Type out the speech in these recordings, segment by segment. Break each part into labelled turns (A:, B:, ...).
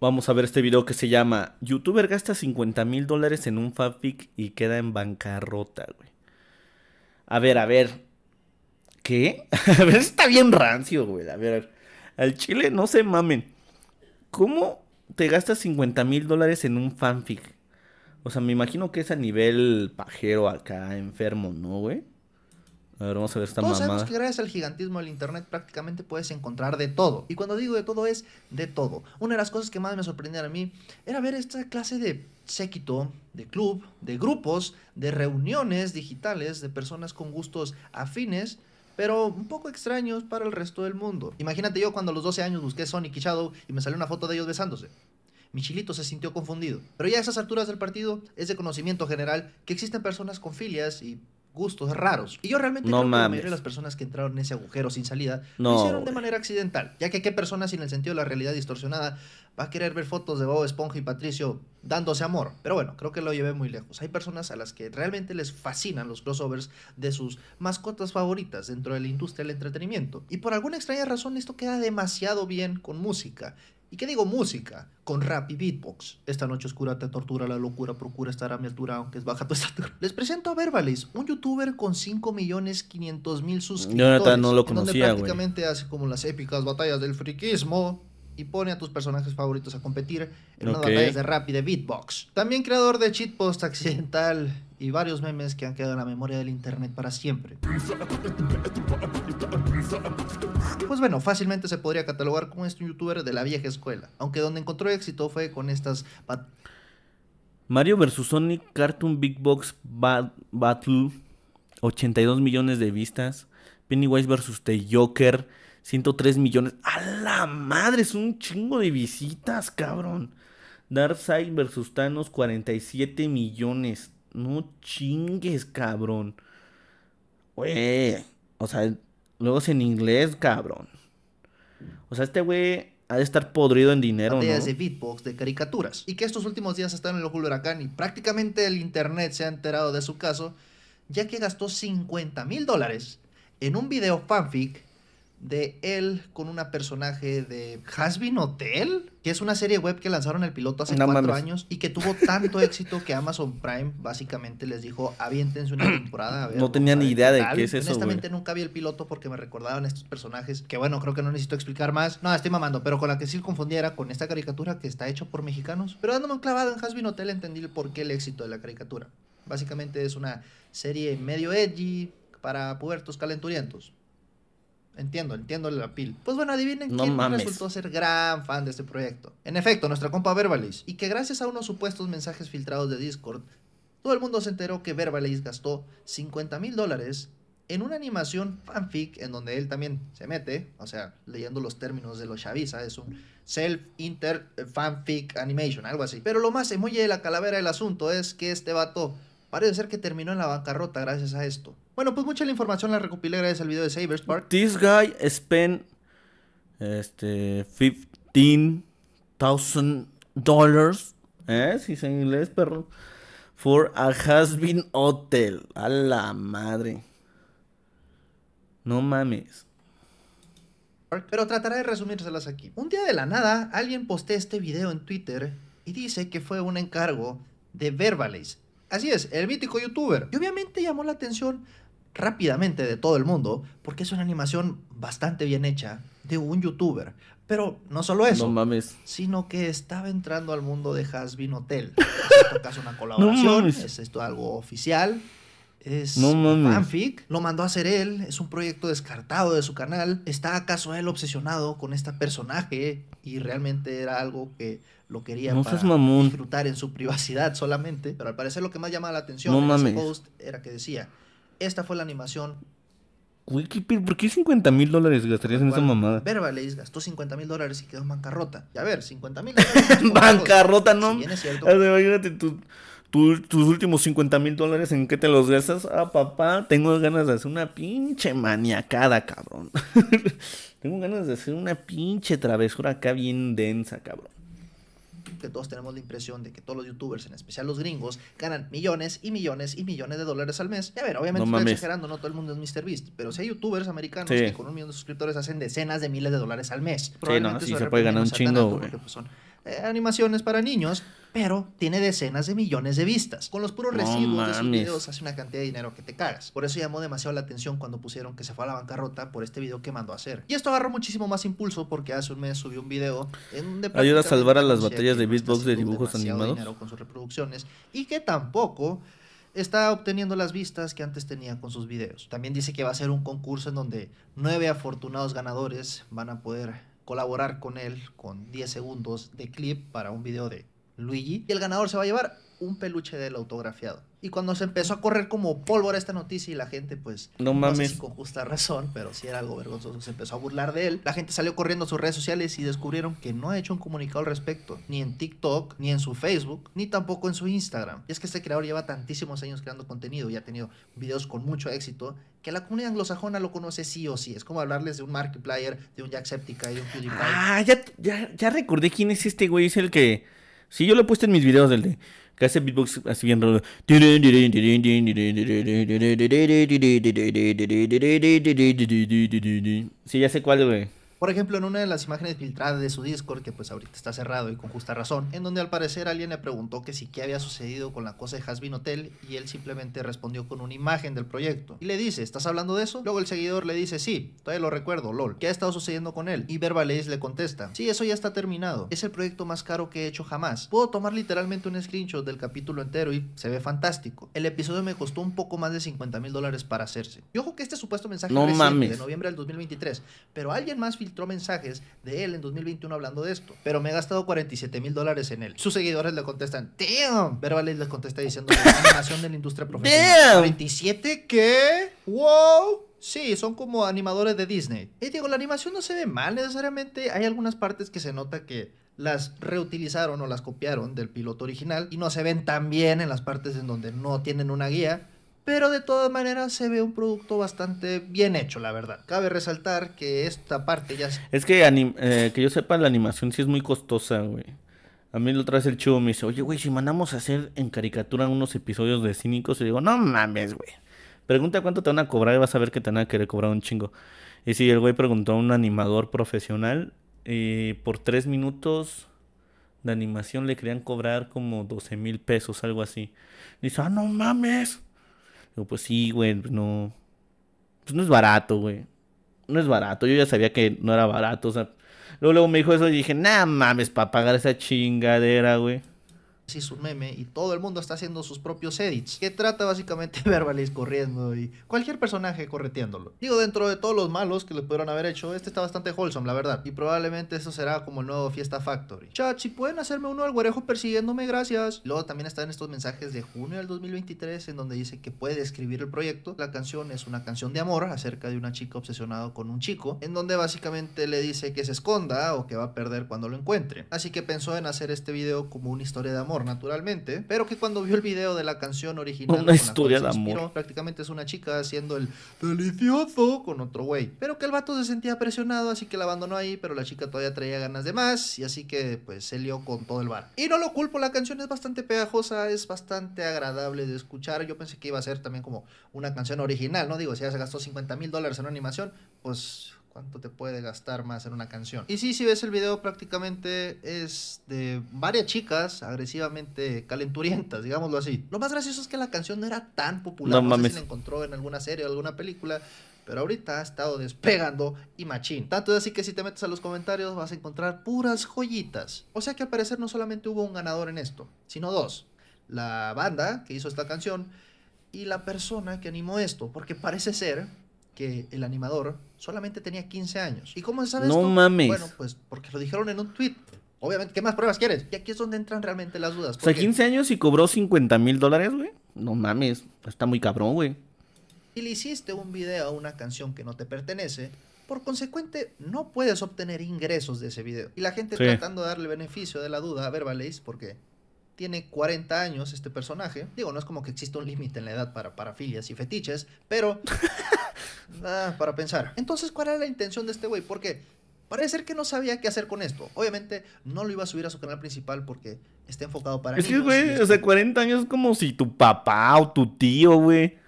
A: Vamos a ver este video que se llama YouTuber gasta 50 mil dólares en un fanfic y queda en bancarrota, güey. A ver, a ver. ¿Qué? a ver, está bien rancio, güey. A ver, Al chile no se mamen. ¿Cómo te gastas 50 mil dólares en un fanfic? O sea, me imagino que es a nivel pajero acá, enfermo, ¿no, güey? A ver, vamos a ver esta Todos Sabemos que
B: gracias al gigantismo del internet prácticamente puedes encontrar de todo. Y cuando digo de todo es de todo. Una de las cosas que más me sorprendió a mí era ver esta clase de séquito, de club, de grupos, de reuniones digitales de personas con gustos afines pero un poco extraños para el resto del mundo. Imagínate yo cuando a los 12 años busqué Sonic y Shadow y me salió una foto de ellos besándose. chilito se sintió confundido. Pero ya a esas alturas del partido es de conocimiento general que existen personas con filias y gustos raros. Y yo realmente creo que la mayoría de las personas que entraron en ese agujero sin salida lo hicieron de manera accidental. Ya que qué persona sin el sentido de la realidad distorsionada va a querer ver fotos de Bob Esponja y Patricio dándose amor. Pero bueno, creo que lo llevé muy lejos. Hay personas a las que realmente les fascinan los crossovers de sus mascotas favoritas dentro de la industria del entretenimiento. Y por alguna extraña razón esto queda demasiado bien con música. ¿Y qué digo música? Con rap y beatbox. Esta noche oscura te tortura la locura, procura estar a mi altura aunque es baja tu estatura. Les presento a Verbalis, un youtuber con 5 millones 500 mil suscriptores. no lo conocía, Donde prácticamente hace como las épicas batallas del friquismo, y pone a tus personajes favoritos a competir
A: en una batalla de
B: rap y de beatbox. También creador de cheatpost accidental y varios memes que han quedado en la memoria del internet para siempre. Pues bueno, fácilmente se podría catalogar como este youtuber de la vieja escuela, aunque donde encontró éxito fue con estas
A: Mario vs Sonic Cartoon Big Box Battle 82 millones de vistas, Pennywise vs The Joker 103 millones. ¡A la madre! Es un chingo de visitas, cabrón. Darkseid versus Thanos, 47 millones. No chingues, cabrón. Güey. O sea, luego es en inglés, cabrón. O sea, este güey ha de estar podrido en dinero, de
B: beatbox, de caricaturas. Y que estos últimos días están en el ojo del huracán y prácticamente el internet se ha enterado de su caso, ya que gastó 50 mil dólares en un video fanfic de él con una personaje de Hasbin Hotel, que es una serie web que lanzaron el piloto hace cuatro años y que tuvo tanto éxito que Amazon Prime básicamente les dijo, aviéntense una temporada. no
A: tenía ni idea de qué es eso. Honestamente
B: nunca vi el piloto porque me recordaban estos personajes, que bueno, creo que no necesito explicar más. No, estoy mamando, pero con la que sí confundiera con esta caricatura que está hecho por mexicanos. Pero dándome un clavado en Hasbin Hotel entendí por qué el éxito de la caricatura. Básicamente es una serie medio edgy para puertos calenturientos. Entiendo, entiendo la pil. Pues bueno, adivinen quién resultó ser gran fan de este proyecto. En efecto, nuestra compa Verbalis. Y que gracias a unos supuestos mensajes filtrados de Discord, todo el mundo se enteró que Verbalis gastó 50 mil dólares en una animación fanfic en donde él también se mete, o sea, leyendo los términos de los ¿sabes? es un self-inter fanfic animation, algo así. Pero lo más muelle de la calavera del asunto es que este vato parece ser que terminó en la bancarrota gracias a esto. Bueno, pues mucha la información la recopilé gracias al video de Sabers Park.
A: This guy spent este, 15,000 Dollars... ¿Eh? Si es en inglés, perro. For a has been hotel. A la madre. No mames.
B: Pero trataré de resumírselas aquí. Un día de la nada, alguien postea este video en Twitter y dice que fue un encargo de Verbalize. Así es, el mítico youtuber. Y obviamente llamó la atención rápidamente de todo el mundo, porque es una animación bastante bien hecha de un youtuber. Pero no solo eso, sino que estaba entrando al mundo de Hasbin Hotel. Es una colaboración, es esto algo oficial, es no mames. fanfic, lo mandó a hacer él, es un proyecto descartado de su canal. ¿Está acaso él obsesionado con este personaje y realmente era algo que lo quería disfrutar en su privacidad solamente? Pero al parecer lo que más llamaba la atención en post era que decía esta fue la animación.
A: ¿por qué 50 mil dólares gastarías en esa mamada?
B: le gastó 50 mil dólares y quedó en bancarrota. Y a ver, 50 mil dólares.
A: bancarrota, ¿no? Si bien cierto. Ah, tus últimos 50 mil dólares, ¿en qué te los gastas? Ah, papá, tengo ganas de hacer una pinche maniacada, cabrón. tengo ganas de hacer una pinche travesura acá bien densa, cabrón
B: que todos tenemos la impresión de que todos los youtubers, en especial los gringos, ganan millones y millones y millones de dólares al mes. Y a ver, obviamente estoy exagerando, no todo el mundo es MrBeast pero si hay youtubers americanos que con un millón de suscriptores hacen decenas de miles de dólares al mes. Probablemente sí, se puede ganar un chingo, eh, animaciones para niños pero tiene decenas de millones de vistas. Con los puros residuos de sus videos hace una cantidad de dinero que te cagas. Por eso llamó demasiado la atención cuando pusieron que se fue a la bancarrota por este video que mandó a hacer. Y esto agarró muchísimo más impulso porque hace un mes subió un video en donde ayuda a salvar a las batallas de
A: beatbox de dibujos animados
B: con sus reproducciones y que tampoco está obteniendo las vistas que antes tenía con sus videos. También dice que va a ser un concurso en donde nueve afortunados ganadores van a poder colaborar con él con 10 segundos de clip para un video de Luigi, y el ganador se va a llevar un peluche del autografiado. Y cuando se empezó a correr como pólvora esta noticia y la gente, pues, no, mames. con justa razón, pero si era algo vergonzoso, se empezó a burlar de él. La gente salió corriendo a sus redes sociales y descubrieron que no ha hecho un comunicado al respecto, ni en TikTok, ni en su Facebook, ni tampoco en su Instagram. Y es que este creador lleva tantísimos años creando contenido y ha tenido videos con mucho éxito que la comunidad anglosajona lo conoce sí o sí. Es como hablarles de un Markiplier, de un Jacksepticeye, de un PewDiePie.
A: Ah, ya, ya, ya recordé quién es este güey, es el que Sí, yo lo he puesto en mis videos del de que hace beatbox así bien raro. Sí, ya sé cuál, güey.
B: Por ejemplo, en una de las imágenes filtradas de su Discord, que pues ahorita está cerrado y con justa razón, en donde al parecer alguien le preguntó que si qué había sucedido con la cosa de Hasbin Hotel y él simplemente respondió con una imagen del proyecto. Y le dice, ¿estás hablando de eso? Luego el seguidor le dice, sí, todavía lo recuerdo, lol, ¿qué ha estado sucediendo con él? Y Verbalis le contesta, sí, eso ya está terminado, es el proyecto más caro que he hecho jamás. Puedo tomar literalmente un screenshot del capítulo entero y se ve fantástico. El episodio me costó un poco más de 50 mil dólares para hacerse. Y ojo que este supuesto mensaje no de noviembre del 2023, pero alguien más filtró mensajes de él en 2021 hablando de esto. Pero me he gastado 47 mil dólares en él. Sus seguidores le contestan, damn. Verbalis les contesta diciendo, la animación de la industria profesional. Damn. ¿27 qué? Wow. Sí, son como animadores de Disney. Y digo, la animación no se ve mal necesariamente. Hay algunas partes que se nota que las reutilizaron o las copiaron del piloto original y no se ven tan bien en las partes en donde no tienen una guía pero de todas maneras se ve un producto bastante bien hecho, la verdad. Cabe resaltar que esta parte ya...
A: Es que, eh, que yo sepa, la animación sí es muy costosa, güey. A mí lo traes el chivo me dice, oye, güey, si mandamos a hacer en caricatura unos episodios de cínicos, y digo, no mames, güey. Pregunta cuánto te van a cobrar y vas a ver que te van a querer cobrar un chingo. Y sí, el güey preguntó a un animador profesional, Y por tres minutos de animación le querían cobrar como 12 mil pesos, algo así. Y dice, ah, no mames pues sí, güey, pues no. Pues no es barato, güey. No es barato. Yo ya sabía que no era barato, o sea. Luego, luego me dijo eso y dije, nada mames, para pagar esa chingadera, güey
B: es su meme y todo el mundo está haciendo sus propios edits, que trata básicamente de corriendo y cualquier personaje correteándolo. Digo, dentro de todos los malos que le pudieron haber hecho, este está bastante wholesome, la verdad, y probablemente eso será como el nuevo Fiesta Factory. Chat, si pueden hacerme uno al guarejo persiguiéndome, gracias. Luego también están estos mensajes de junio del 2023 en donde dice que puede escribir el proyecto. La canción es una canción de amor acerca de una chica obsesionada con un chico, en donde básicamente le dice que se esconda o que va a perder cuando lo encuentre. Así que pensó en hacer este video como una historia de amor naturalmente, pero que cuando vio el video de la canción original, una historia de amor, prácticamente es una chica haciendo el delicioso con otro güey, pero que el vato se sentía presionado, así que la abandonó ahí, pero la chica todavía traía ganas de más y así que pues se lió con todo el bar. Y no lo culpo, la canción es bastante pegajosa, es bastante agradable de escuchar. Yo pensé que iba a ser también como una canción original, ¿no? Digo, si ya se gastó 50 mil dólares en una animación, pues cuánto te puede gastar más en una canción. Y sí, si ves el video prácticamente es de varias chicas agresivamente calenturientas, digámoslo así. Lo más gracioso es que la canción no era tan popular, no, la encontró en alguna serie o alguna película, pero ahorita ha estado despegando y machín. Tanto es así que si te metes a los comentarios vas a encontrar puras joyitas. O sea que al parecer no solamente hubo un ganador en esto, sino dos. La banda que hizo esta canción y la persona que animó esto, porque parece ser el animador solamente tenía 15 años. ¿Y cómo sabes no mames. Bueno, pues porque lo dijeron en un tweet. Obviamente, ¿qué más pruebas quieres? Y aquí es donde entran realmente las dudas. O sea, 15
A: años y cobró 50 mil dólares, güey. No mames, está muy cabrón, güey.
B: Si le hiciste un video a una canción que no te pertenece, por consecuente, no puedes obtener ingresos de ese video. Y la gente tratando de darle beneficio de la duda a Verbalis, porque tiene 40 años este personaje. Digo, no es como que exista un límite en la edad para parafilias y fetiches, pero Ah, para pensar. Entonces, ¿cuál era la intención de este güey? Porque parece ser que no sabía qué hacer con esto. Obviamente, no lo iba a subir a su canal principal porque está enfocado para. Es que, güey, o
A: 40 este años es como si tu papá o tu tío, güey,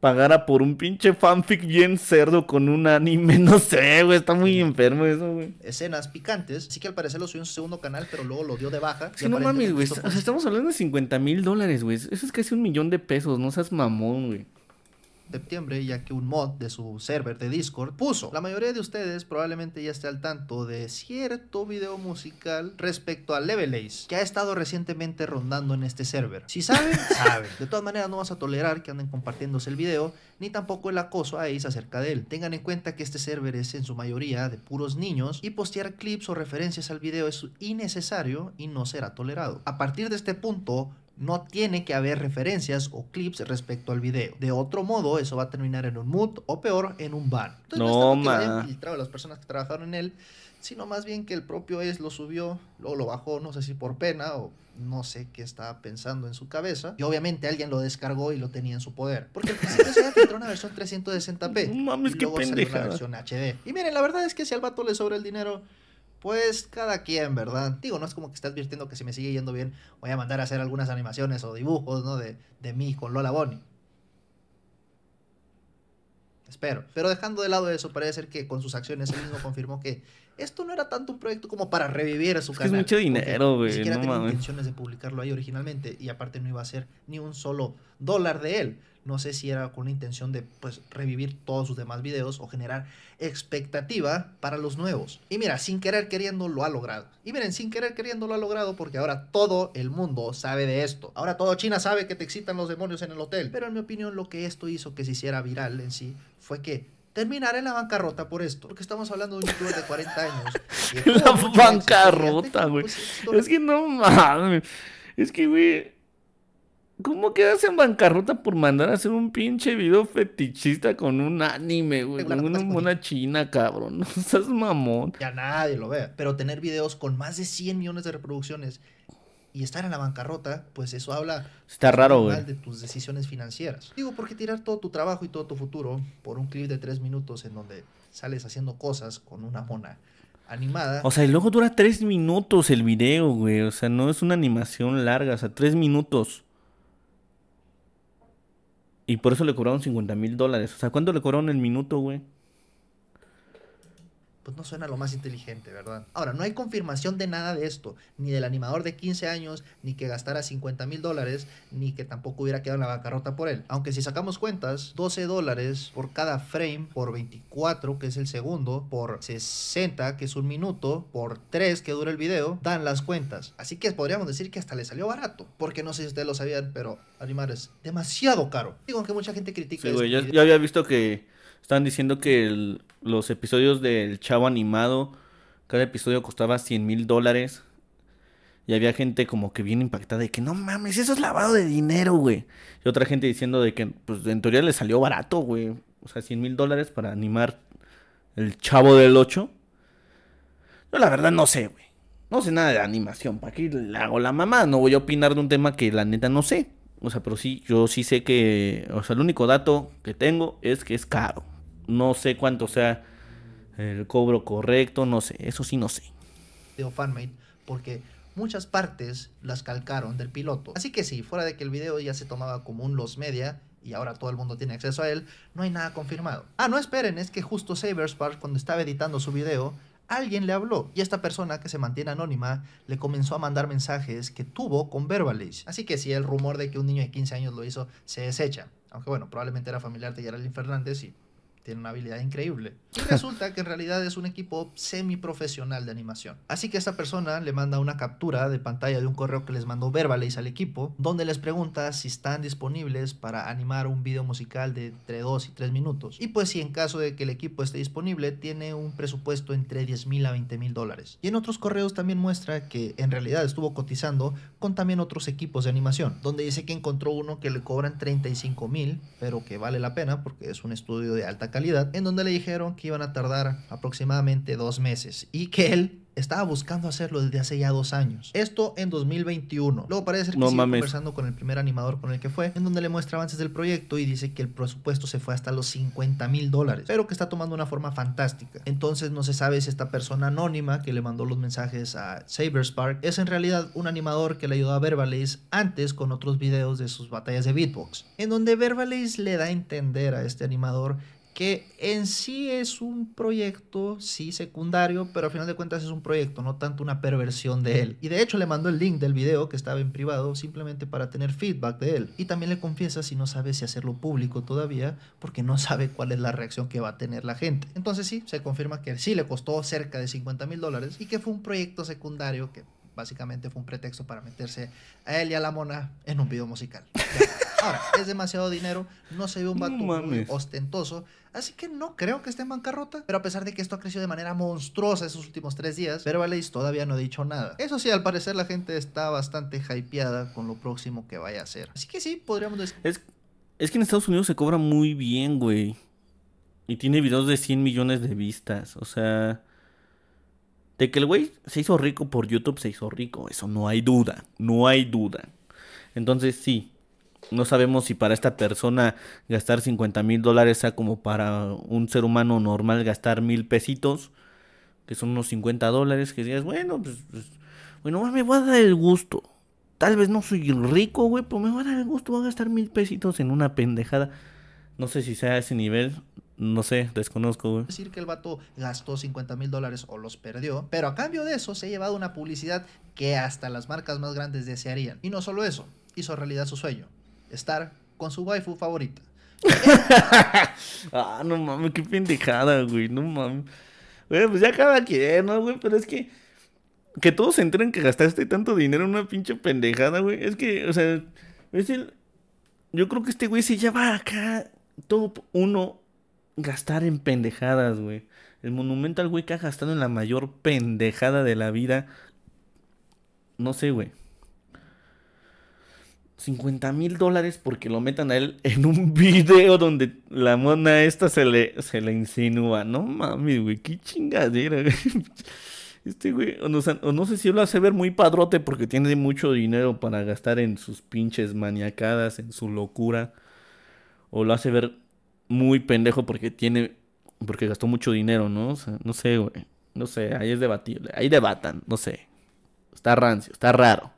A: pagara por un pinche fanfic bien cerdo con un anime. No sé, güey, está muy enfermo eso, güey.
B: Escenas picantes. Sí que al parecer lo subió en su segundo canal, pero luego lo dio de baja. Sí, no mames, güey. Estamos
A: hablando de 50 mil dólares, güey. Eso es casi un millón de pesos. No seas mamón, güey
B: septiembre, ya que un mod de su server de Discord puso. La mayoría de ustedes probablemente ya esté al tanto de cierto video musical respecto al Level Ace, que ha estado recientemente rondando en este server. Si saben, saben. De todas maneras, no vas a tolerar que anden compartiéndose el video, ni tampoco el acoso a Ace acerca de él. Tengan en cuenta que este server es en su mayoría de puros niños y postear clips o referencias al video es innecesario y no será tolerado. A partir de este punto, no tiene que haber referencias o clips respecto al video. De otro modo, eso va a terminar en un mood o peor, en un ban.
A: Entonces, no, no es que
B: filtrado las personas que trabajaron en él, sino más bien que el propio es lo subió, luego lo bajó, no sé si por pena o no sé qué estaba pensando en su cabeza. Y obviamente alguien lo descargó y lo tenía en su poder. Porque el principio se filtró una versión 360p. Mames, y luego qué salió una versión HD. Y miren, la verdad es que si al vato le sobra el dinero, pues cada quien, ¿verdad? Digo, no es como que está advirtiendo que si me sigue yendo bien, voy a mandar a hacer algunas animaciones o dibujos, ¿no? De, de mí con Lola Bonnie. Espero. Pero dejando de lado eso, parece ser que con sus acciones él mismo confirmó que esto no era tanto un proyecto como para revivir su es es mucho dinero,
A: güey. Ni siquiera tenía intenciones
B: de publicarlo ahí originalmente y aparte no iba a ser ni un solo dólar de él. No sé si era con la intención de pues, revivir todos sus demás videos o generar expectativa para los nuevos. Y mira, sin querer queriendo lo ha logrado. Y miren, sin querer queriendo lo ha logrado porque ahora todo el mundo sabe de esto. Ahora todo China sabe que te excitan los demonios en el hotel. Pero en mi opinión lo que esto hizo que se hiciera viral en sí fue que terminar en la bancarrota por esto. Porque estamos hablando de un youtuber de 40 años.
A: la bancarrota, güey. Pues, es que no mames. Es que, güey. ¿Cómo quedas en bancarrota por mandar a hacer un pinche video fetichista con un anime, güey? Con una mona china, cabrón. No estás mamón.
B: Ya nadie lo ve. Pero tener videos con más de 100 millones de reproducciones y estar en la bancarrota, pues eso habla
A: Está pues, de
B: tus decisiones financieras. Digo, ¿por qué tirar todo tu trabajo y todo tu futuro por un clip de 3 minutos en donde sales haciendo cosas con una mona animada. O sea, y
A: luego dura 3 minutos el video, güey. O sea, no es una animación larga, o sea, 3 minutos. Y por eso le cobraron 50 mil dólares. O sea, ¿cuánto le cobraron el minuto, güey?
B: pues no suena lo más inteligente, ¿verdad? Ahora, no hay confirmación de nada de esto, ni del animador de 15 años, ni que gastara 50 mil dólares, ni que tampoco hubiera quedado en la bancarrota por él. Aunque si sacamos cuentas, 12 dólares por cada frame, por 24, que es el segundo, por 60, que es un minuto, por 3, que dura el video, dan las cuentas. Así que podríamos decir que hasta le salió barato, porque no sé si ustedes lo sabían, pero animar es demasiado caro. Digo que mucha gente critica. Sí, güey, yo
A: había visto que Estaban diciendo que los episodios del Chavo Animado, cada episodio costaba 100 mil dólares. Y había gente como que bien impactada de que no mames, eso es lavado de dinero, güey. Y otra gente diciendo de que, pues en teoría le salió barato, güey. O sea, 100 mil dólares para animar el Chavo del 8. Yo la verdad no sé, güey. No sé nada de animación. ¿Para qué le hago la mamá? No voy a opinar de un tema que la neta no sé. O sea, pero sí, yo sí sé que, o sea, el único dato que tengo es que es caro. No sé cuánto sea el cobro correcto, no sé, eso sí no sé.
B: ...de Fanmate, porque muchas partes las calcaron del piloto. Así que sí, fuera de que el video ya se tomaba como un los media y ahora todo el mundo tiene acceso a él, no hay nada confirmado. Ah, no esperen, es que justo Saberspark cuando estaba editando su video, alguien le habló y esta persona que se mantiene anónima le comenzó a mandar mensajes que tuvo con Verbalish. Así que sí, el rumor de que un niño de 15 años lo hizo se desecha. Aunque bueno, probablemente era familiar de Geraldine Fernández y tiene una habilidad increíble. Y resulta que en realidad es un equipo semiprofesional de animación. Así que esta persona le manda una captura de pantalla de un correo que les mandó verbales al equipo, donde les pregunta si están disponibles para animar un video musical de entre 2 y 3 minutos. Y pues si en caso de que el equipo esté disponible, tiene un presupuesto entre 10 mil a 20 mil dólares. Y en otros correos también muestra que en realidad estuvo cotizando con también otros equipos de animación, donde dice que encontró uno que le cobran 35 mil, pero que vale la pena porque es un estudio de alta calidad en donde le dijeron que iban a tardar aproximadamente dos meses y que él estaba buscando hacerlo desde hace ya dos años. Esto en 2021. Luego parece que no sigue conversando con el primer animador con el que fue, en donde le muestra avances del proyecto y dice que el presupuesto se fue hasta los 50 mil dólares, pero que está tomando una forma fantástica. Entonces no se sabe si esta persona anónima que le mandó los mensajes a Saberspark es en realidad un animador que le ayudó a Verbalis antes con otros videos de sus batallas de beatbox, en donde Verbalis le da a entender a este animador que en sí es un proyecto, sí secundario, pero al final de cuentas es un proyecto, no tanto una perversión de él. Y de hecho le mandó el link del video que estaba en privado simplemente para tener feedback de él. Y también le confiesa si no sabe si hacerlo público todavía, porque no sabe cuál es la reacción que va a tener la gente. Entonces sí, se confirma que sí le costó cerca de 50 mil dólares y que fue un proyecto secundario que básicamente fue un pretexto para meterse a él y a la mona en un video musical. Ahora, es demasiado dinero, no se ve un vato ostentoso, así que no creo que esté en bancarrota. Pero a pesar de que esto ha crecido de manera monstruosa esos últimos tres días, Pero Verbalize todavía no ha dicho nada. Eso sí, al parecer la gente está bastante hypeada con lo próximo que vaya a hacer. Así que sí, podríamos decir. Es,
A: es que en Estados Unidos se cobra muy bien, güey. Y tiene videos de 100 millones de vistas. O sea. De que el güey se hizo rico por YouTube, se hizo rico. Eso no hay duda. No hay duda. Entonces sí, no sabemos si para esta persona gastar 50 mil dólares sea como para un ser humano normal gastar mil pesitos, que son unos 50 dólares, que digas, bueno, pues, pues bueno, me voy a dar el gusto. Tal vez no soy rico, güey, pero me voy a dar el gusto, voy a gastar mil pesitos en una pendejada. No sé si sea a ese nivel, no sé, desconozco, güey.
B: Decir que el vato gastó 50 mil dólares o los perdió, pero a cambio de eso se ha llevado una publicidad que hasta las marcas más grandes desearían. Y no solo eso, hizo realidad su sueño estar con su waifu favorita.
A: ah, no mames, qué pendejada, güey, no mames. Güey, pues ya cada quien, ¿no, güey? Pero es que que todos se enteren que gastaste tanto dinero en una pinche pendejada, güey. Es que, o sea, es el... Yo creo que este güey se lleva acá top uno gastar en pendejadas, güey. El Monumental, güey que ha gastado en la mayor pendejada de la vida. No sé, güey. 50 mil dólares porque lo metan a él en un video donde la mona esta se le, se le insinúa. No mames, güey, qué chingadera, Este güey, o, no sé si lo hace ver muy padrote porque tiene mucho dinero para gastar en sus pinches maniacadas, en su locura. O lo hace ver muy pendejo porque tiene, porque gastó mucho dinero, ¿no? O sea, no sé, güey. No sé, ahí es debatible. Ahí debatan, no sé. Está rancio, está raro.